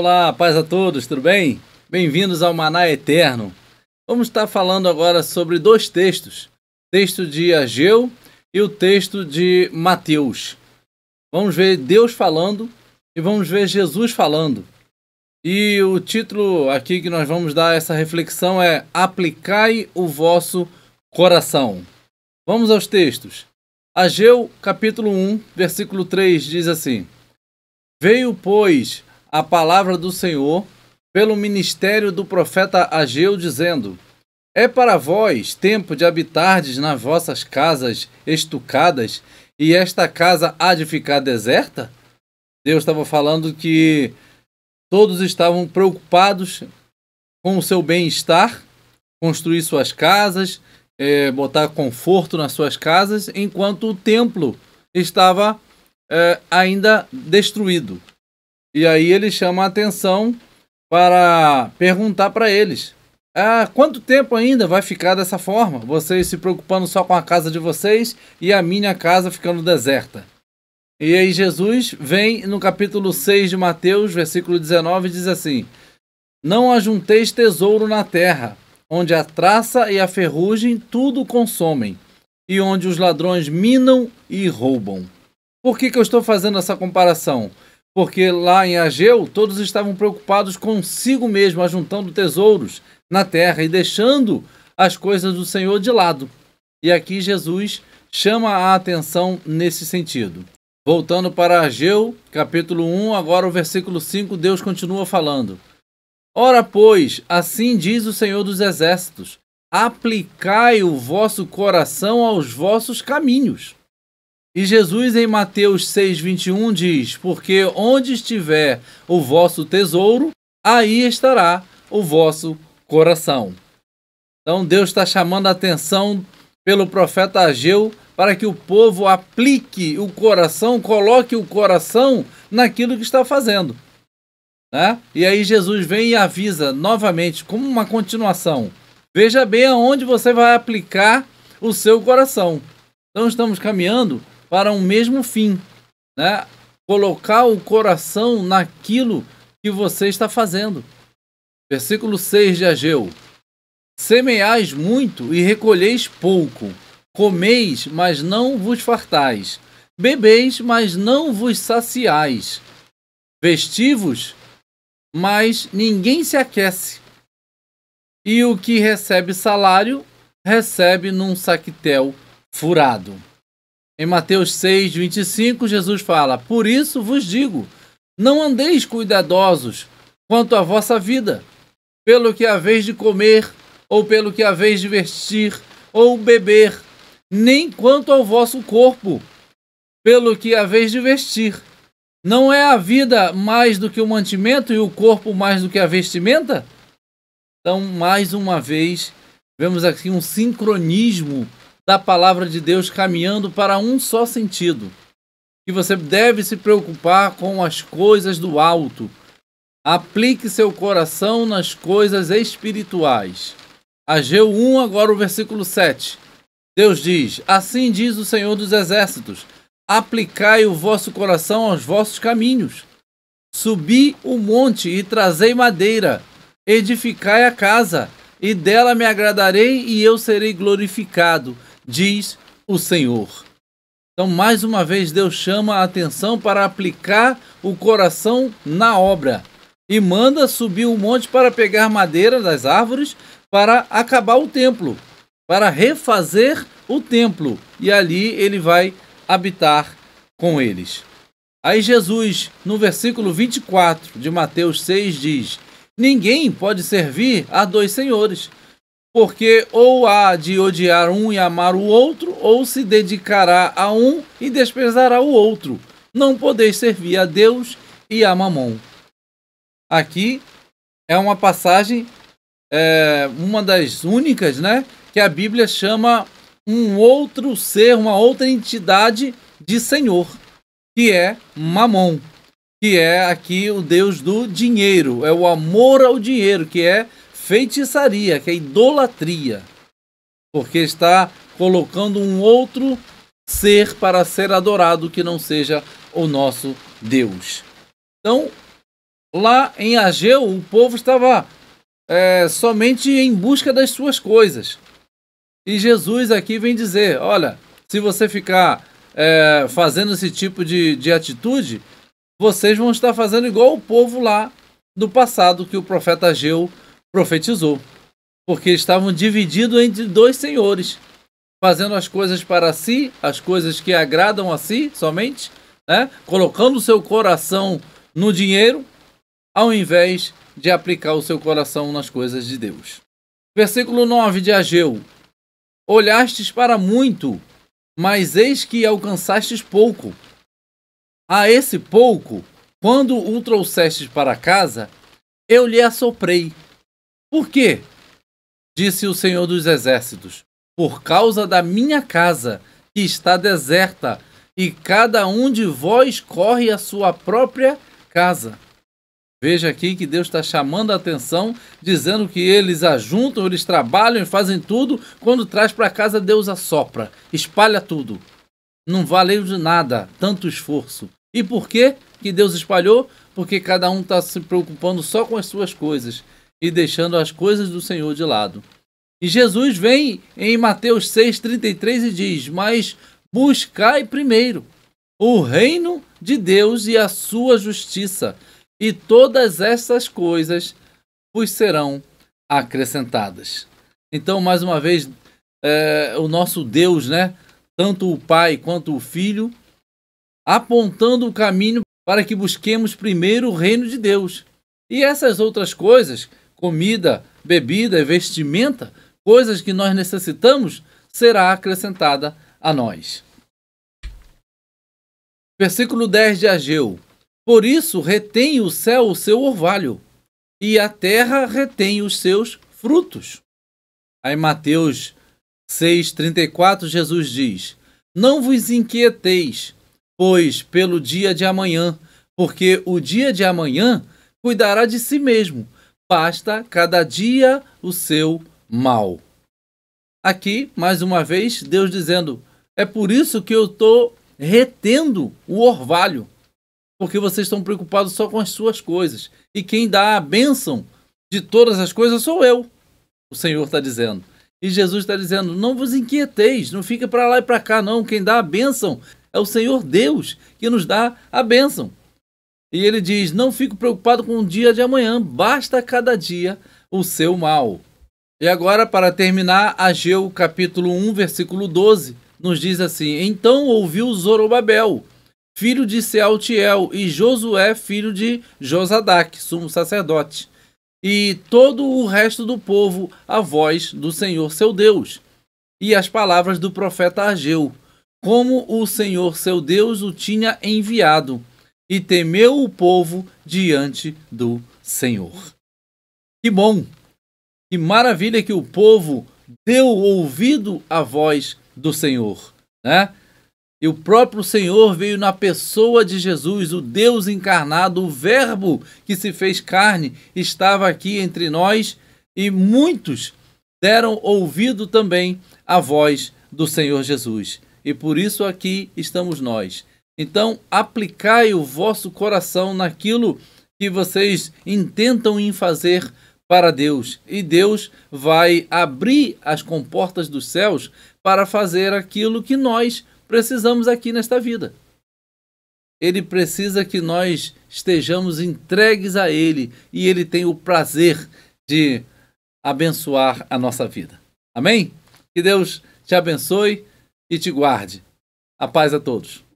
Olá, paz a todos, tudo bem? Bem-vindos ao Maná Eterno. Vamos estar falando agora sobre dois textos: o texto de Ageu e o texto de Mateus. Vamos ver Deus falando e vamos ver Jesus falando. E o título aqui que nós vamos dar essa reflexão é Aplicai o vosso coração. Vamos aos textos. Ageu, capítulo 1, versículo 3 diz assim: Veio, pois, a palavra do Senhor pelo ministério do profeta Ageu, dizendo: É para vós tempo de habitardes nas vossas casas estucadas, e esta casa há de ficar deserta? Deus estava falando que todos estavam preocupados com o seu bem-estar, construir suas casas, é, botar conforto nas suas casas, enquanto o templo estava é, ainda destruído. E aí ele chama a atenção para perguntar para eles: há ah, quanto tempo ainda vai ficar dessa forma? Vocês se preocupando só com a casa de vocês e a minha casa ficando deserta. E aí Jesus vem no capítulo 6 de Mateus, versículo 19, e diz assim: Não ajunteis tesouro na terra, onde a traça e a ferrugem tudo consomem, e onde os ladrões minam e roubam. Por que, que eu estou fazendo essa comparação? porque lá em Ageu todos estavam preocupados consigo mesmo, ajuntando tesouros na terra e deixando as coisas do Senhor de lado. E aqui Jesus chama a atenção nesse sentido. Voltando para Ageu, capítulo 1, agora o versículo 5, Deus continua falando. Ora, pois, assim diz o Senhor dos Exércitos: aplicai o vosso coração aos vossos caminhos e Jesus em Mateus 6:21 diz: "Porque onde estiver o vosso tesouro, aí estará o vosso coração." Então Deus está chamando a atenção pelo profeta Ageu para que o povo aplique o coração, coloque o coração naquilo que está fazendo. Né? E aí Jesus vem e avisa novamente, como uma continuação. Veja bem aonde você vai aplicar o seu coração. Então estamos caminhando para um mesmo fim, né? Colocar o coração naquilo que você está fazendo. Versículo 6 de Ageu: Semeais muito e recolheis pouco, comeis, mas não vos fartais, bebeis, mas não vos saciais, vestivos, mas ninguém se aquece. E o que recebe salário, recebe num saquetel furado. Em Mateus 6, 25, Jesus fala: Por isso vos digo, não andeis cuidadosos quanto à vossa vida, pelo que haveis de comer, ou pelo que haveis de vestir, ou beber, nem quanto ao vosso corpo, pelo que haveis de vestir. Não é a vida mais do que o mantimento e o corpo mais do que a vestimenta? Então, mais uma vez, vemos aqui um sincronismo da palavra de Deus caminhando para um só sentido. Que você deve se preocupar com as coisas do alto. Aplique seu coração nas coisas espirituais. Ageu 1, agora o versículo 7. Deus diz: Assim diz o Senhor dos Exércitos: Aplicai o vosso coração aos vossos caminhos. Subi o monte e trazei madeira, edificai a casa, e dela me agradarei e eu serei glorificado diz o Senhor. Então, mais uma vez, Deus chama a atenção para aplicar o coração na obra e manda subir o um monte para pegar madeira das árvores para acabar o templo, para refazer o templo. E ali ele vai habitar com eles. Aí Jesus, no versículo 24 de Mateus 6, diz: Ninguém pode servir a dois senhores, porque ou há de odiar um e amar o outro, ou se dedicará a um e desprezará o outro. Não podeis servir a Deus e a Mamon. Aqui é uma passagem, é, uma das únicas, né, que a Bíblia chama um outro ser, uma outra entidade de Senhor, que é Mamon, que é aqui o Deus do dinheiro, é o amor ao dinheiro, que é feitiçaria, que é idolatria, porque está colocando um outro ser para ser adorado que não seja o nosso Deus. Então, lá em Ageu, o povo estava é, somente em busca das suas coisas. E Jesus aqui vem dizer: olha, se você ficar é, fazendo esse tipo de, de atitude, vocês vão estar fazendo igual o povo lá do passado que o profeta Ageu profetizou, porque estavam divididos entre dois senhores, fazendo as coisas para si, as coisas que agradam a si somente, né? colocando seu coração no dinheiro, ao invés de aplicar o seu coração nas coisas de Deus. Versículo 9 de Ageu: Olhastes para muito, mas eis que alcançastes pouco. A esse pouco, quando o trouxestes para casa, eu lhe assoprei por quê? Disse o Senhor dos Exércitos: Por causa da minha casa, que está deserta, e cada um de vós corre a sua própria casa. Veja aqui que Deus está chamando a atenção, dizendo que eles ajuntam, eles trabalham e fazem tudo. Quando traz para casa, Deus assopra, espalha tudo. Não valeu de nada tanto esforço. E por quê? que Deus espalhou? Porque cada um está se preocupando só com as suas coisas e deixando as coisas do Senhor de lado. E Jesus vem em Mateus 6,33 e diz: Mas buscai primeiro o reino de Deus e a sua justiça, e todas essas coisas vos serão acrescentadas. Então, mais uma vez, é, o nosso Deus, né? Tanto o Pai quanto o Filho, apontando o caminho para que busquemos primeiro o reino de Deus. E essas outras coisas comida, bebida e vestimenta, coisas que nós necessitamos, será acrescentada a nós. Versículo 10 de Ageu. Por isso retém o céu o seu orvalho, e a terra retém os seus frutos. Aí Mateus 6,34 Jesus diz: Não vos inquieteis, pois pelo dia de amanhã, porque o dia de amanhã cuidará de si mesmo basta cada dia o seu mal. Aqui, mais uma vez, Deus dizendo: é por isso que eu estou retendo o orvalho, porque vocês estão preocupados só com as suas coisas. E quem dá a bênção de todas as coisas sou eu, o Senhor está dizendo. E Jesus está dizendo: não vos inquieteis, não fica para lá e para cá, não. Quem dá a bênção é o Senhor Deus que nos dá a bênção. E ele diz: Não fico preocupado com o dia de amanhã, basta cada dia o seu mal. E agora, para terminar, Ageu capítulo 1, versículo 12, nos diz assim: Então ouviu Zorobabel, filho de Sealtiel, e Josué, filho de Josadac, sumo sacerdote, e todo o resto do povo, a voz do Senhor seu Deus, e as palavras do profeta Ageu, como o Senhor seu Deus o tinha enviado e temeu o povo diante do Senhor. Que bom! Que maravilha que o povo deu ouvido à voz do Senhor, né? E o próprio Senhor veio na pessoa de Jesus, o Deus encarnado, o Verbo que se fez carne, estava aqui entre nós e muitos deram ouvido também à voz do Senhor Jesus. E por isso aqui estamos nós, então, aplicai o vosso coração naquilo que vocês intentam em fazer para Deus, e Deus vai abrir as comportas dos céus para fazer aquilo que nós precisamos aqui nesta vida. Ele precisa que nós estejamos entregues a Ele e Ele tem o prazer de abençoar a nossa vida. Amém? Que Deus te abençoe e te guarde. A paz a todos.